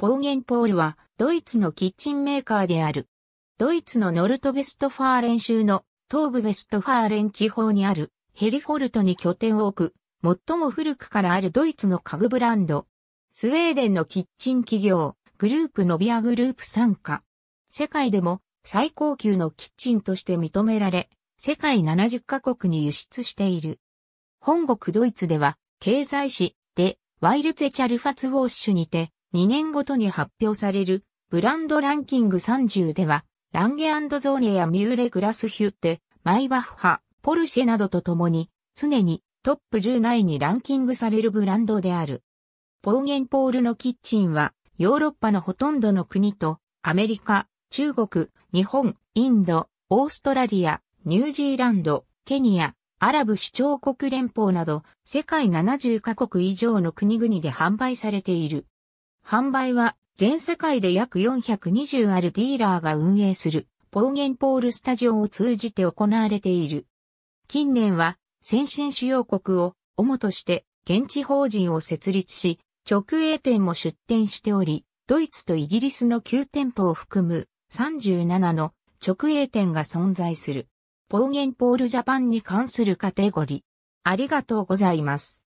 ポーゲンポールはドイツのキッチンメーカーである。ドイツのノルトベストファーレン州の東部ベストファーレン地方にあるヘリフォルトに拠点を置く、最も古くからあるドイツの家具ブランド。スウェーデンのキッチン企業、グループノビアグループ参加。世界でも最高級のキッチンとして認められ、世界70カ国に輸出している。本国ドイツでは、経済誌で、ワイルツェチャルファツウォッシュにて、2年ごとに発表されるブランドランキング30では、ランゲゾーネやミューレ・グラスヒュッテ、マイバッハ、ポルシェなどと共に、常にトップ10内にランキングされるブランドである。ポーゲンポールのキッチンは、ヨーロッパのほとんどの国と、アメリカ、中国、日本、インド、オーストラリア、ニュージーランド、ケニア、アラブ首長国連邦など、世界70カ国以上の国々で販売されている。販売は全世界で約420あるディーラーが運営するポーゲンポールスタジオを通じて行われている。近年は先進主要国を主として現地法人を設立し、直営店も出店しており、ドイツとイギリスの9店舗を含む37の直営店が存在する。ポーゲンポールジャパンに関するカテゴリー。ありがとうございます。